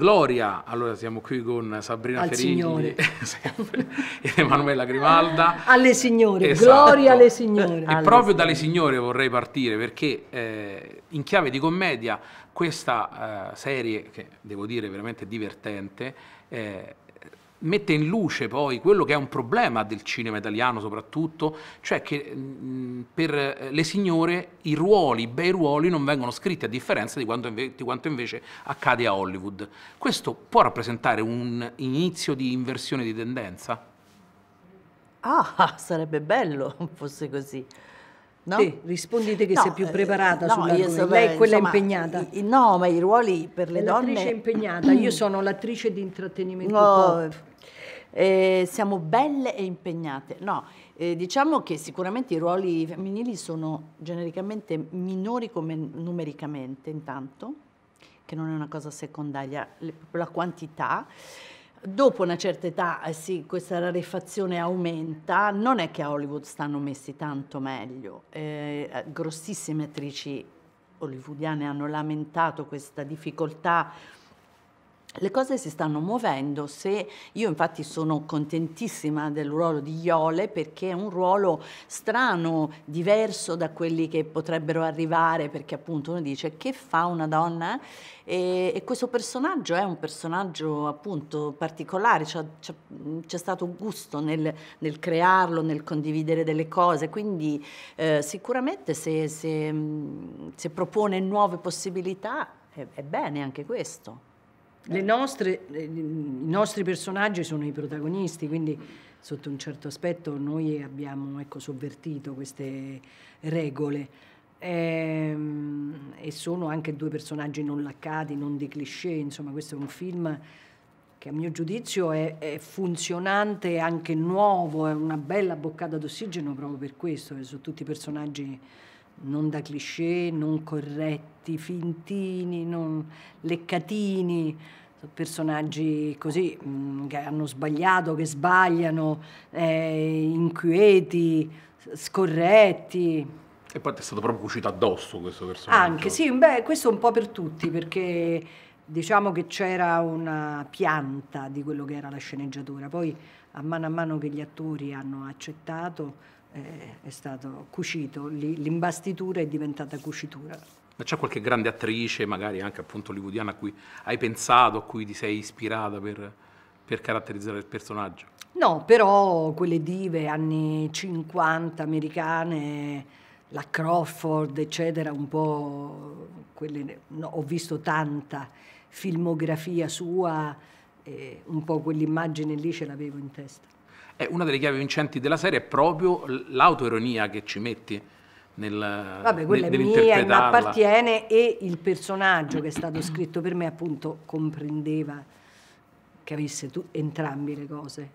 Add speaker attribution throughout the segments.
Speaker 1: Gloria, allora siamo qui con Sabrina Al Ferigli ed Emanuela Grimalda.
Speaker 2: Alle signore, esatto. gloria alle signore. E alle proprio
Speaker 1: signore. dalle signore vorrei partire perché eh, in chiave di commedia questa eh, serie, che devo dire veramente divertente, eh, mette in luce poi quello che è un problema del cinema italiano soprattutto, cioè che mh, mm, per eh, le signore i ruoli, i bei ruoli non vengono scritti a differenza di quanto, inve di quanto invece accade a Hollywood. Questo può rappresentare un inizio di inversione di tendenza?
Speaker 2: Ah,
Speaker 3: ah sarebbe bello fosse così. No? Sì, rispondete che no, sei più preparata eh, no, sull'argomento. Lei è quella insomma,
Speaker 2: impegnata. I, no, ma i ruoli per le donne... L'attrice impegnata, io sono l'attrice di intrattenimento no, pop eh, siamo belle e impegnate.
Speaker 3: No, eh, diciamo che sicuramente i ruoli femminili sono genericamente minori come numericamente intanto, che non è una cosa secondaria, la quantità. Dopo una certa età, eh sì, questa rarefazione aumenta, non è che a Hollywood stanno messi tanto meglio, eh, grossissime attrici hollywoodiane hanno lamentato questa difficoltà le cose si stanno muovendo, se io infatti sono contentissima del ruolo di Iole perché è un ruolo strano, diverso da quelli che potrebbero arrivare perché appunto uno dice che fa una donna e, e questo personaggio è un personaggio appunto particolare, c'è stato gusto nel, nel, crearlo, nel condividere delle cose, quindi eh, sicuramente se, se, se propone nuove possibilità è, è bene anche questo nostre,
Speaker 2: I nostri personaggi sono i protagonisti, quindi sotto un certo aspetto noi abbiamo ecco, sovvertito queste regole ehm, e, sono anche due personaggi non laccati, non di cliché, insomma questo è un film che a mio giudizio è, è funzionante e anche nuovo, è una bella boccata d'ossigeno proprio per questo, eh, sono tutti personaggi non da cliché, non corretti, fintini, non leccatini, personaggi così mm, che hanno sbagliato, che sbagliano, eh, inquieti, scorretti.
Speaker 1: E poi ti è stato proprio cucito addosso questo personaggio.
Speaker 2: Anche, sì, beh, questo un po' per tutti, perché diciamo che c'era una pianta di quello che era la sceneggiatura. Poi a mano a mano che gli attori hanno accettato, eh, è stato cucito, lì, l'imbastitura è diventata cucitura.
Speaker 1: Ma c'è qualche grande attrice, magari anche appunto hollywoodiana, a cui hai pensato, a cui ti sei ispirata per, per caratterizzare il personaggio?
Speaker 2: No, però quelle dive anni 50 americane, la Crawford, eccetera, un po' quelle, no, ho visto tanta filmografia sua, e un po' quell'immagine lì ce l'avevo in testa
Speaker 1: una delle chiavi vincenti della serie è proprio l'autoironia che ci metti. Nel, Vabbè, quella nel, è mia, mi appartiene
Speaker 2: e il personaggio che è stato scritto per me appunto comprendeva che avesse tu, entrambi le cose.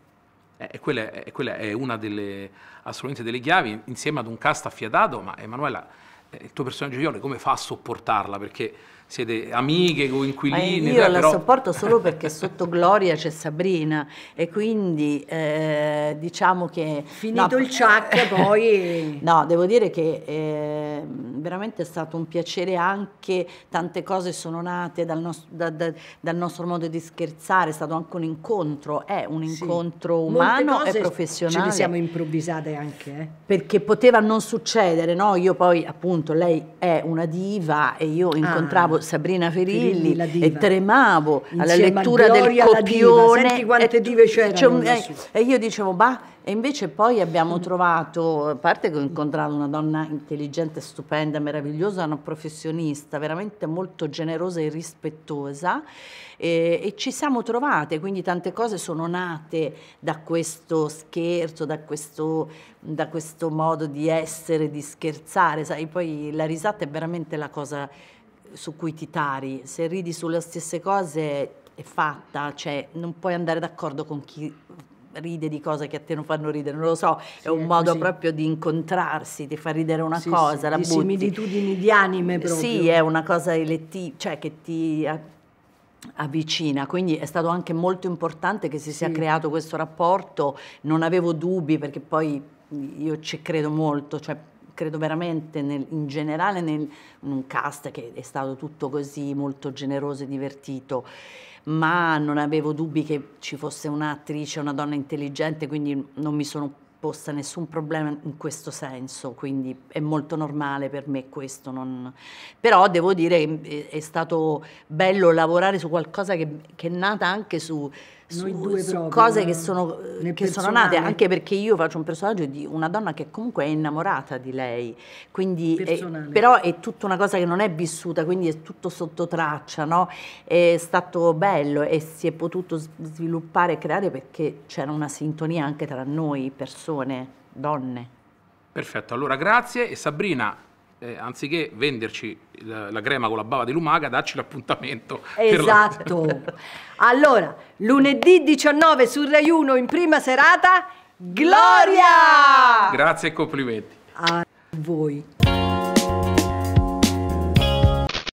Speaker 1: Eh, quella, è, quella, è, una delle, assolutamente delle chiavi, insieme ad un cast affiatato, ma Emanuela, eh, il tuo personaggio Ione come fa a sopportarla? Perché siete amiche, coinquiline. Io cioè, la però...
Speaker 3: sopporto solo perché sotto Gloria c'è Sabrina e quindi eh, diciamo che... Finito no, il chat poi... no, devo dire che eh, veramente è stato un piacere anche, tante cose sono nate dal, nos- da, da, dal, nostro modo di scherzare, è stato anche un incontro, è un incontro sì. umano e professionale. Ce ne siamo improvvisate anche. Eh. Perché poteva non succedere, no? Io poi appunto, lei è una diva e io ah. incontravo... Ah ascoltavo Sabrina Ferilli, Ferilli e tremavo Insieme alla lettura del copione. quante e, dive c'erano. Cioè, e, io dicevo, bah, e invece poi abbiamo trovato, a parte che ho incontrato una donna intelligente, stupenda, meravigliosa, una professionista, veramente molto generosa e rispettosa, e, e ci siamo trovate, quindi tante cose sono nate da questo scherzo, da questo, da questo modo di essere, di scherzare, sai, poi la risata è veramente la cosa su cui ti tari, se ridi sulle stesse cose è fatta, cioè non puoi andare d'accordo con chi ride di cose che a te non fanno ridere, non lo so, sì, è un è modo così. proprio di incontrarsi, di far ridere una sì, cosa, sì, la di butti. similitudini di anime proprio. Sì, è una cosa elettiva, cioè che ti avvicina, quindi è stato anche molto importante che si sia creato questo rapporto, non avevo dubbi perché poi io ci credo molto, cioè credo veramente nel, in generale nel, in un cast che è stato tutto così molto generoso e divertito, ma non avevo dubbi che ci fosse un'attrice, una donna intelligente, quindi non mi sono posta nessun problema in questo senso, quindi è molto normale per me questo. Non... Però devo dire che è stato bello lavorare su qualcosa che, che è nata anche su su, su proprio, cose che eh, sono, che sono, nate, anche perché io faccio un personaggio di una donna che comunque è innamorata di lei, quindi, è, però è tutta una cosa che non è vissuta, quindi è tutto sotto traccia, no? è stato bello e si è potuto sviluppare e creare perché c'era una sintonia anche tra noi persone,
Speaker 1: donne. Perfetto, allora grazie e Sabrina eh, anziché venderci la, la, crema con la bava di lumaca, dacci l'appuntamento. Esatto.
Speaker 2: La... allora, Lunedì 19 su Rai 1 in prima serata, Gloria!
Speaker 1: Grazie e complimenti. A voi.